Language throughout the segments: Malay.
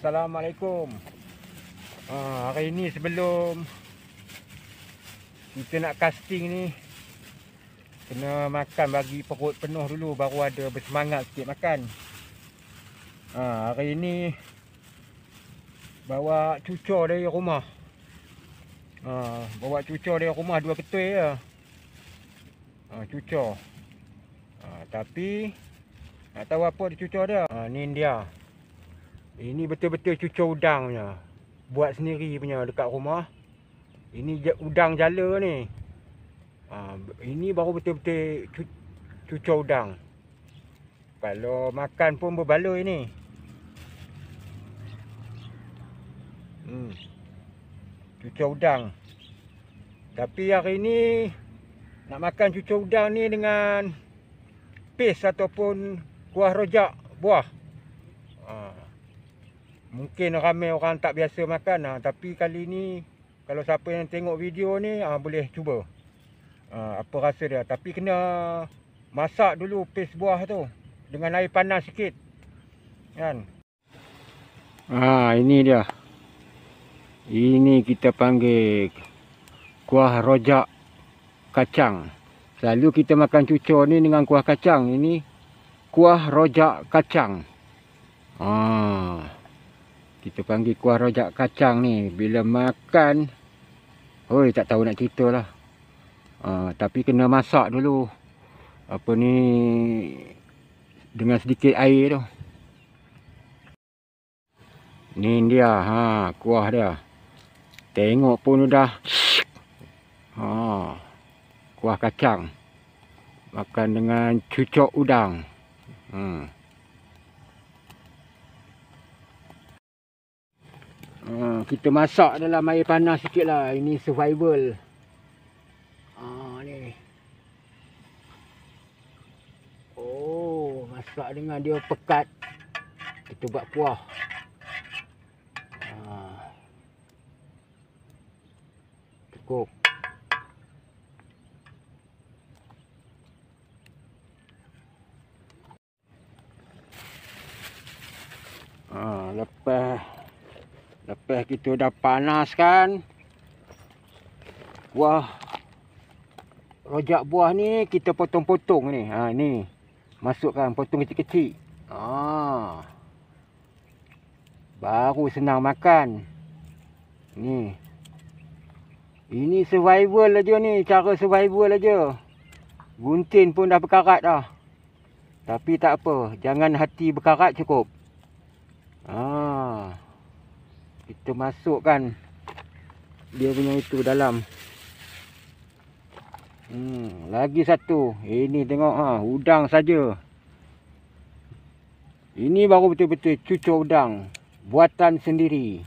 Assalamualaikum ha, Hari ini sebelum Kita nak casting ni Kena makan bagi perut penuh dulu Baru ada bersemangat sikit makan ha, Hari ini Bawa cucur dari rumah ha, Bawa cucur dari rumah dua ketul je ha, Cucur ha, Tapi Nak tahu apa dia cucur dia ha, Ni dia ini betul-betul cucu udang punya. Buat sendiri punya dekat rumah. Ini udang jala ni. Ha, ini baru betul-betul cucu udang. Kalau makan pun berbaloi ni. Hmm. Cucur udang. Tapi hari ni nak makan cucu udang ni dengan pis ataupun kuah rojak buah. Ha. Mungkin ramai orang tak biasa makan ha, Tapi kali ni Kalau siapa yang tengok video ni ha, Boleh cuba ha, Apa rasa dia Tapi kena Masak dulu pes buah tu Dengan air panas sikit Kan ha, Ini dia Ini kita panggil Kuah rojak Kacang Selalu kita makan cucur ni dengan kuah kacang Ini kuah rojak kacang Haa kita panggil kuah rojak kacang ni. Bila makan. Oi tak tahu nak cerita lah. Uh, tapi kena masak dulu. Apa ni. Dengan sedikit air tu. Ni dia. Ha, kuah dia. Tengok pun dah. Ha, kuah kacang. Makan dengan cucuk udang. Hmm. Ha, kita masak dalam air panas sikit lah. Ini survival. Ha, ni. Oh, masak dengan dia pekat. Kita buat kuah. Ah, lepas Lepas kita dah panas kan. Wah. Rojak buah ni kita potong-potong ni. Ha ni. Masukkan potong kecil-kecil. Ah, Baru senang makan. Ni. Ini survival aja ni, cara survival aja. Gunting pun dah berkarat dah. Tapi tak apa, jangan hati berkarat cukup. kita masukkan dia punya itu dalam hmm, lagi satu ini tengok ha, udang saja ini baru betul-betul cucu udang buatan sendiri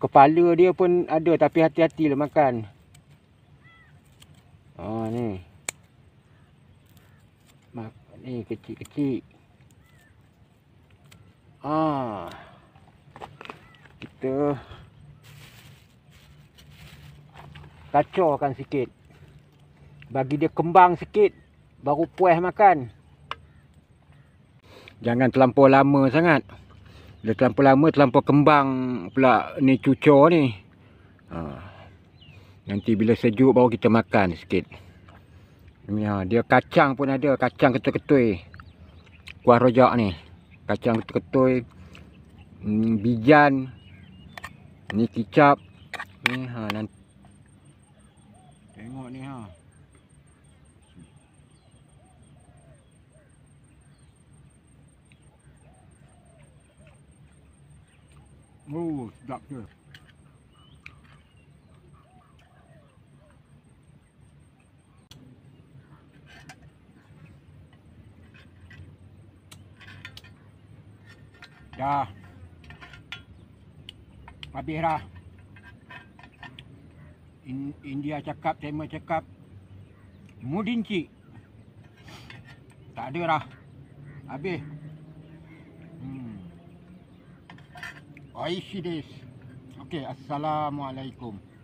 kepala dia pun ada tapi hati-hati lah makan ha, ni ni kecil-kecil Ah kita kacaukan sikit bagi dia kembang sikit baru puas makan jangan terlampau lama sangat dia terlampau lama terlampau kembang pula ni cucur ni ha. nanti bila sejuk baru kita makan sikit ya, dia kacang pun ada kacang ketul-ketul kuah rojak ni kacang ketul-ketul hmm, bijan Ni kicap. Ni ha dan tengok ni ha. Oh, sedap ke. Dah. Habis dah In, India cakap Tema cakap Mudin cik Tak ada dah Habis hmm. Oishi des Okay Assalamualaikum